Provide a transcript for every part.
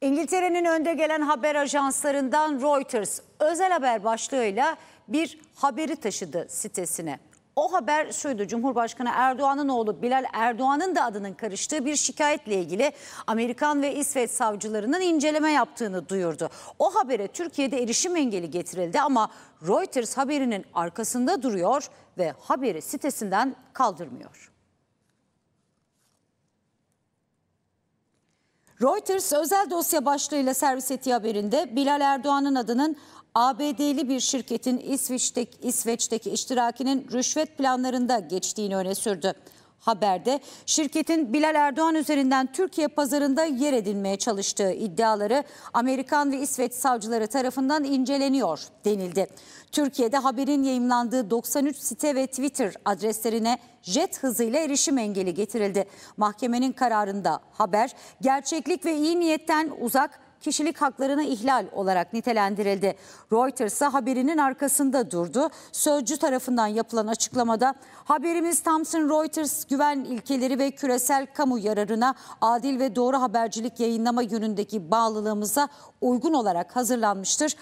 İngiltere'nin önde gelen haber ajanslarından Reuters özel haber başlığıyla bir haberi taşıdı sitesine. O haber şuydu Cumhurbaşkanı Erdoğan'ın oğlu Bilal Erdoğan'ın da adının karıştığı bir şikayetle ilgili Amerikan ve İsveç savcılarının inceleme yaptığını duyurdu. O habere Türkiye'de erişim engeli getirildi ama Reuters haberinin arkasında duruyor ve haberi sitesinden kaldırmıyor. Reuters özel dosya başlığıyla servis ettiği haberinde Bilal Erdoğan'ın adının ABD'li bir şirketin İsveç'teki, İsveç'teki iştirakinin rüşvet planlarında geçtiğini öne sürdü haberde şirketin Bilal Erdoğan üzerinden Türkiye pazarında yer edinmeye çalıştığı iddiaları Amerikan ve İsveç savcıları tarafından inceleniyor denildi. Türkiye'de haberin yayımlandığı 93 site ve Twitter adreslerine jet hızıyla erişim engeli getirildi. Mahkemenin kararında haber gerçeklik ve iyi niyetten uzak kişilik haklarını ihlal olarak nitelendirildi. Reuters ise haberinin arkasında durdu. Sözcü tarafından yapılan açıklamada haberimiz Thomson Reuters güven ilkeleri ve küresel kamu yararına adil ve doğru habercilik yayınlama yönündeki bağlılığımıza uygun olarak hazırlanmıştır.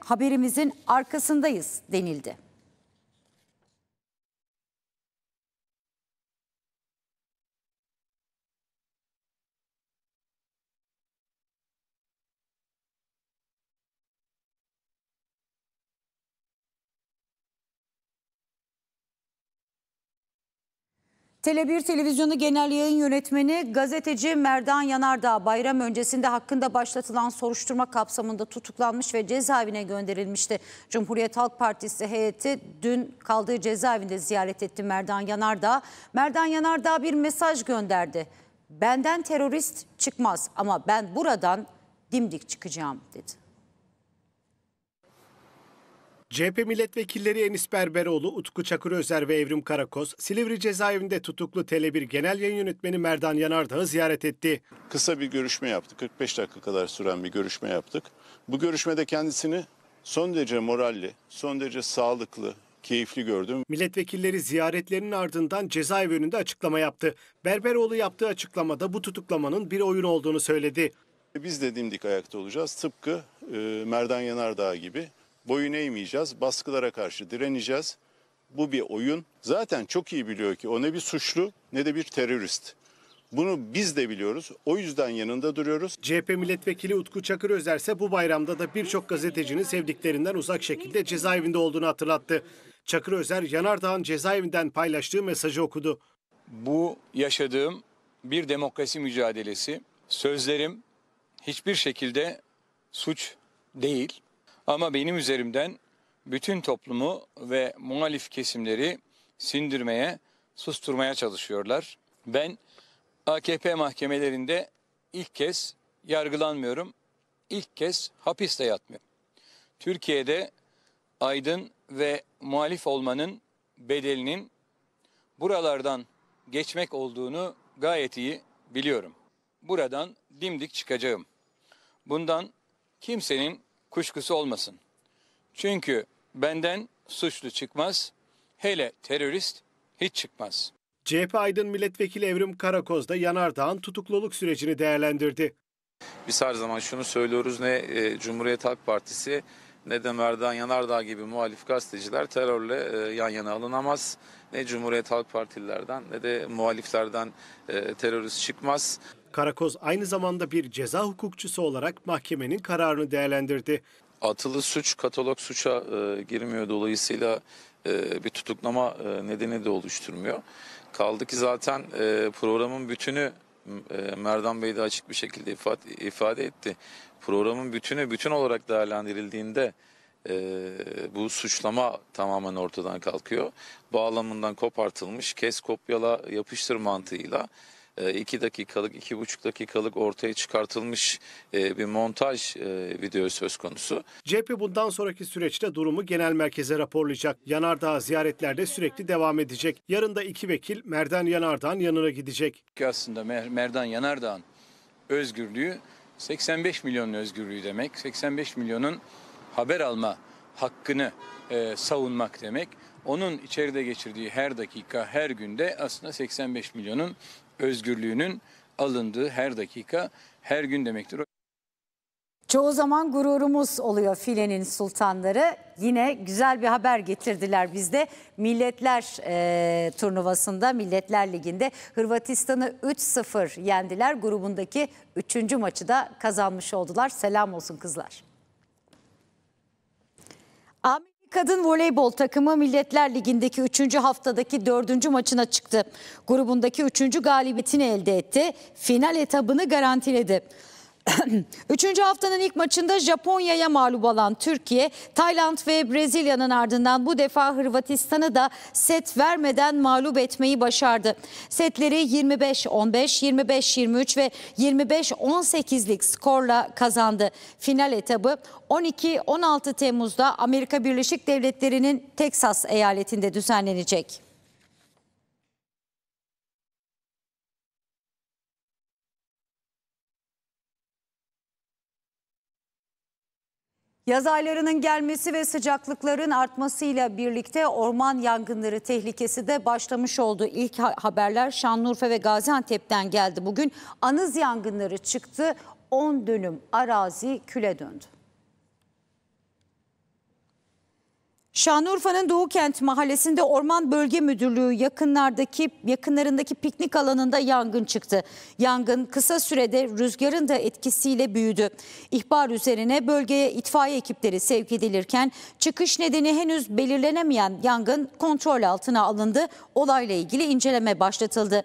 Haberimizin arkasındayız denildi. Tele1 Televizyonu Genel Yayın Yönetmeni gazeteci Merdan Yanardağ bayram öncesinde hakkında başlatılan soruşturma kapsamında tutuklanmış ve cezaevine gönderilmişti. Cumhuriyet Halk Partisi heyeti dün kaldığı cezaevinde ziyaret etti Merdan Yanardağ. Merdan Yanardağ bir mesaj gönderdi. Benden terörist çıkmaz ama ben buradan dimdik çıkacağım dedi. CHP milletvekilleri Enis Berberoğlu, Utku Çakır Özer ve Evrim Karakoz, Silivri cezaevinde tutuklu Tele1 Genel Yayın Yönetmeni Merdan Yanardağ'ı ziyaret etti. Kısa bir görüşme yaptık, 45 dakika kadar süren bir görüşme yaptık. Bu görüşmede kendisini son derece moralli, son derece sağlıklı, keyifli gördüm. Milletvekilleri ziyaretlerinin ardından cezaevi önünde açıklama yaptı. Berberoğlu yaptığı açıklamada bu tutuklamanın bir oyun olduğunu söyledi. Biz de dimdik ayakta olacağız. Tıpkı e, Merdan Yanardağ gibi boyun eğmeyeceğiz, baskılara karşı direneceğiz. Bu bir oyun. Zaten çok iyi biliyor ki o ne bir suçlu ne de bir terörist. Bunu biz de biliyoruz. O yüzden yanında duruyoruz. CHP milletvekili Utku Çakır Özer ise bu bayramda da birçok gazetecinin sevdiklerinden uzak şekilde cezaevinde olduğunu hatırlattı. Çakır Özer Yanardağ'ın cezaevinden paylaştığı mesajı okudu. Bu yaşadığım bir demokrasi mücadelesi. Sözlerim hiçbir şekilde suç değil. Ama benim üzerimden bütün toplumu ve muhalif kesimleri sindirmeye, susturmaya çalışıyorlar. Ben AKP mahkemelerinde ilk kez yargılanmıyorum, ilk kez hapiste yatmıyorum. Türkiye'de aydın ve muhalif olmanın bedelinin buralardan geçmek olduğunu gayet iyi biliyorum. Buradan dimdik çıkacağım. Bundan kimsenin kuşkusu olmasın. Çünkü benden suçlu çıkmaz, hele terörist hiç çıkmaz. CHP Aydın Milletvekili Evrim Karakoz da Yanardağ'ın tutukluluk sürecini değerlendirdi. Biz her zaman şunu söylüyoruz ne e, Cumhuriyet Halk Partisi ne de Merdan Yanardağ gibi muhalif gazeteciler terörle e, yan yana alınamaz. Ne Cumhuriyet Halk Partililerden ne de muhaliflerden e, terörist çıkmaz. Karakoz aynı zamanda bir ceza hukukçusu olarak mahkemenin kararını değerlendirdi. Atılı suç katalog suça e, girmiyor dolayısıyla e, bir tutuklama e, nedeni de oluşturmuyor. Kaldı ki zaten e, programın bütünü e, Merdan Bey de açık bir şekilde ifade, ifade etti. Programın bütünü bütün olarak değerlendirildiğinde e, bu suçlama tamamen ortadan kalkıyor. Bağlamından kopartılmış kes kopyala yapıştır mantığıyla 2 ee, dakikalık, 2,5 dakikalık ortaya çıkartılmış e, bir montaj e, video söz konusu. CHP bundan sonraki süreçte durumu genel merkeze raporlayacak. Yanardağ ziyaretlerde sürekli devam edecek. Yarın da iki vekil Merdan Yanardağ'ın yanına gidecek. Aslında Mer Merdan Yanardağ'ın özgürlüğü 85 milyonun özgürlüğü demek. 85 milyonun haber alma hakkını e, savunmak demek. Onun içeride geçirdiği her dakika, her günde aslında 85 milyonun özgürlüğünün alındığı her dakika, her gün demektir. Çoğu zaman gururumuz oluyor filenin sultanları. Yine güzel bir haber getirdiler bizde. Milletler e, turnuvasında, Milletler Ligi'nde Hırvatistan'ı 3-0 yendiler. Grubundaki 3. maçı da kazanmış oldular. Selam olsun kızlar. Kadın voleybol takımı Milletler Ligi'ndeki 3. haftadaki 4. maçına çıktı. Grubundaki 3. galibiyetini elde etti. Final etabını garantiledi. Üçüncü haftanın ilk maçında Japonya'ya mağlup olan Türkiye, Tayland ve Brezilya'nın ardından bu defa Hırvatistan'ı da set vermeden mağlup etmeyi başardı. Setleri 25-15, 25-23 ve 25-18'lik skorla kazandı. Final etabı 12-16 Temmuz'da Amerika Birleşik Devletleri'nin Teksas eyaletinde düzenlenecek. Yaz aylarının gelmesi ve sıcaklıkların artmasıyla birlikte orman yangınları tehlikesi de başlamış oldu. İlk haberler Şanlıurfa ve Gaziantep'ten geldi bugün. Anız yangınları çıktı, 10 dönüm arazi küle döndü. Şanlıurfa'nın Doğu Kent mahallesinde Orman Bölge Müdürlüğü yakınlardaki yakınlarındaki piknik alanında yangın çıktı. Yangın kısa sürede rüzgarın da etkisiyle büyüdü. İhbar üzerine bölgeye itfaiye ekipleri sevk edilirken çıkış nedeni henüz belirlenemeyen yangın kontrol altına alındı. Olayla ilgili inceleme başlatıldı.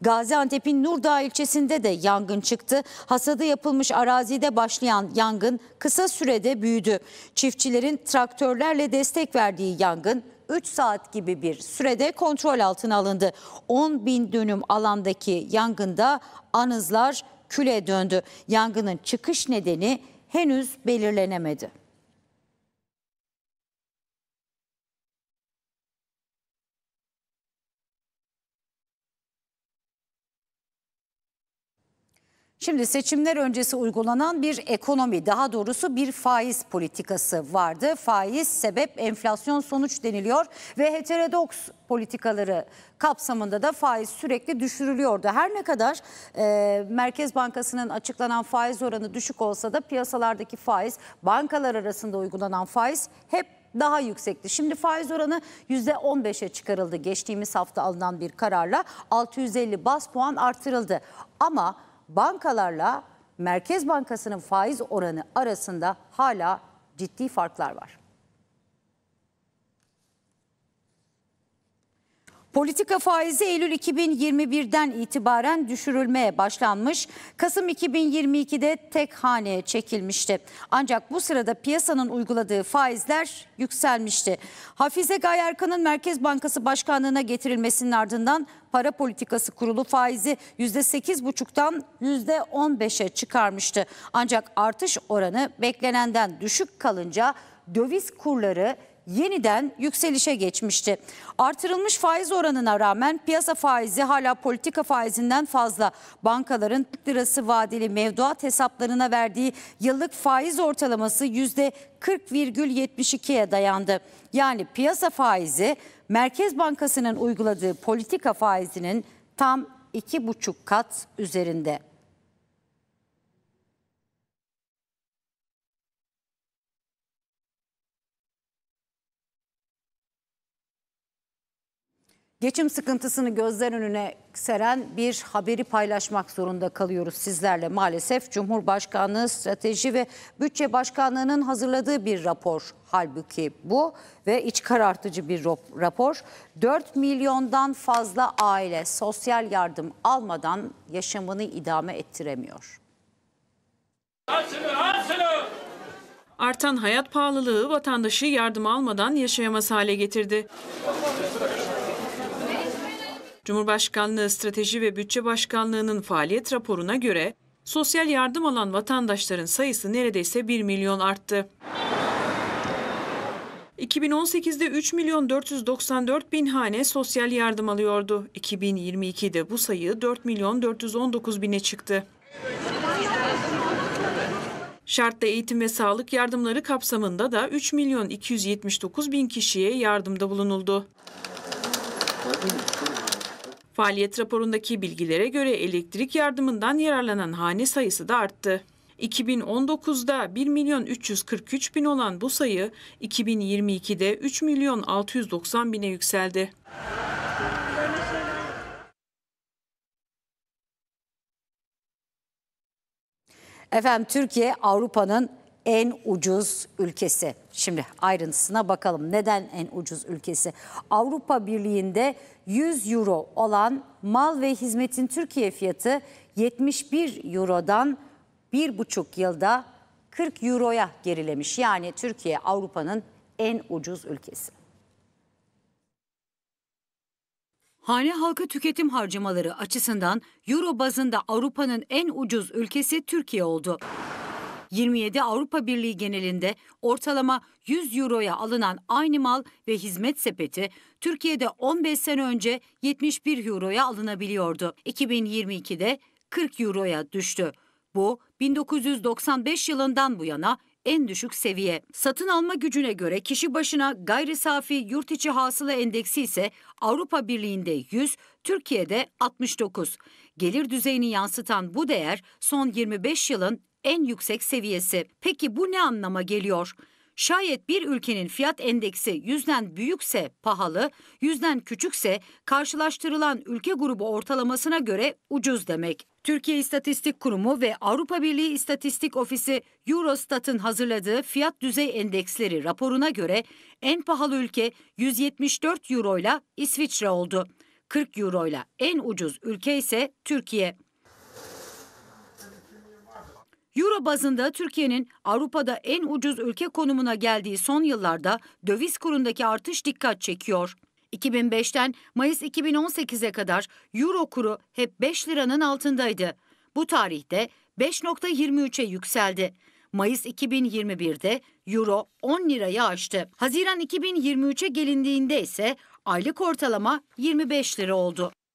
Gaziantep'in Nurdağ ilçesinde de yangın çıktı. Hasadı yapılmış arazide başlayan yangın kısa sürede büyüdü. Çiftçilerin traktörlerle destek verdiği yangın 3 saat gibi bir sürede kontrol altına alındı. 10 bin dönüm alandaki yangında anızlar küle döndü. Yangının çıkış nedeni henüz belirlenemedi. Şimdi seçimler öncesi uygulanan bir ekonomi daha doğrusu bir faiz politikası vardı. Faiz sebep enflasyon sonuç deniliyor ve heterodoks politikaları kapsamında da faiz sürekli düşürülüyordu. Her ne kadar e, Merkez Bankası'nın açıklanan faiz oranı düşük olsa da piyasalardaki faiz, bankalar arasında uygulanan faiz hep daha yüksekti. Şimdi faiz oranı %15'e çıkarıldı. Geçtiğimiz hafta alınan bir kararla 650 bas puan artırıldı. Ama bankalarla Merkez Bankası'nın faiz oranı arasında hala ciddi farklar var. Politika faizi Eylül 2021'den itibaren düşürülmeye başlanmış. Kasım 2022'de tek haneye çekilmişti. Ancak bu sırada piyasanın uyguladığı faizler yükselmişti. Hafize Gaye Erkan'ın Merkez Bankası Başkanlığı'na getirilmesinin ardından Para Politikası Kurulu faizi %8,5'tan %15'e çıkarmıştı. Ancak artış oranı beklenenden düşük kalınca döviz kurları yeniden yükselişe geçmişti. Artırılmış faiz oranına rağmen piyasa faizi hala politika faizinden fazla. Bankaların lirası vadeli mevduat hesaplarına verdiği yıllık faiz ortalaması %40,72'ye dayandı. Yani piyasa faizi Merkez Bankası'nın uyguladığı politika faizinin tam iki buçuk kat üzerinde. geçim sıkıntısını gözler önüne seren bir haberi paylaşmak zorunda kalıyoruz sizlerle. Maalesef Cumhurbaşkanlığı Strateji ve Bütçe Başkanlığı'nın hazırladığı bir rapor. Halbuki bu ve iç karartıcı bir rapor. 4 milyondan fazla aile sosyal yardım almadan yaşamını idame ettiremiyor. Açını, açını. Artan hayat pahalılığı vatandaşı yardım almadan yaşayamaz hale getirdi. Cumhurbaşkanlığı Strateji ve Bütçe Başkanlığı'nın faaliyet raporuna göre sosyal yardım alan vatandaşların sayısı neredeyse 1 milyon arttı. 2018'de 3 milyon 494 bin hane sosyal yardım alıyordu. 2022'de bu sayı 4 milyon 419 bine çıktı. Şartlı eğitim ve sağlık yardımları kapsamında da 3 milyon 279 bin kişiye yardımda bulunuldu. Faaliyet raporundaki bilgilere göre elektrik yardımından yararlanan hane sayısı da arttı. 2019'da 1 milyon 343 bin olan bu sayı 2022'de 3 milyon 690 bine yükseldi. Efendim Türkiye Avrupa'nın en ucuz ülkesi. Şimdi ayrıntısına bakalım. Neden en ucuz ülkesi? Avrupa Birliği'nde 100 euro olan mal ve hizmetin Türkiye fiyatı 71 eurodan 1,5 yılda 40 euroya gerilemiş. Yani Türkiye Avrupa'nın en ucuz ülkesi. Hane halkı tüketim harcamaları açısından euro bazında Avrupa'nın en ucuz ülkesi Türkiye oldu. 27 Avrupa Birliği genelinde ortalama 100 euroya alınan aynı mal ve hizmet sepeti Türkiye'de 15 sene önce 71 euroya alınabiliyordu. 2022'de 40 euroya düştü. Bu 1995 yılından bu yana en düşük seviye. Satın alma gücüne göre kişi başına gayri safi yurt içi hasıla endeksi ise Avrupa Birliği'nde 100, Türkiye'de 69. Gelir düzeyini yansıtan bu değer son 25 yılın en yüksek seviyesi. Peki bu ne anlama geliyor? Şayet bir ülkenin fiyat endeksi yüzden büyükse pahalı, yüzden küçükse karşılaştırılan ülke grubu ortalamasına göre ucuz demek. Türkiye İstatistik Kurumu ve Avrupa Birliği İstatistik Ofisi Eurostat'ın hazırladığı fiyat düzey endeksleri raporuna göre en pahalı ülke 174 euro ile İsviçre oldu. 40 euro ile en ucuz ülke ise Türkiye. Euro bazında Türkiye'nin Avrupa'da en ucuz ülke konumuna geldiği son yıllarda döviz kurundaki artış dikkat çekiyor. 2005'ten Mayıs 2018'e kadar euro kuru hep 5 liranın altındaydı. Bu tarihte 5.23'e yükseldi. Mayıs 2021'de euro 10 lirayı aştı. Haziran 2023'e gelindiğinde ise aylık ortalama 25 lira oldu.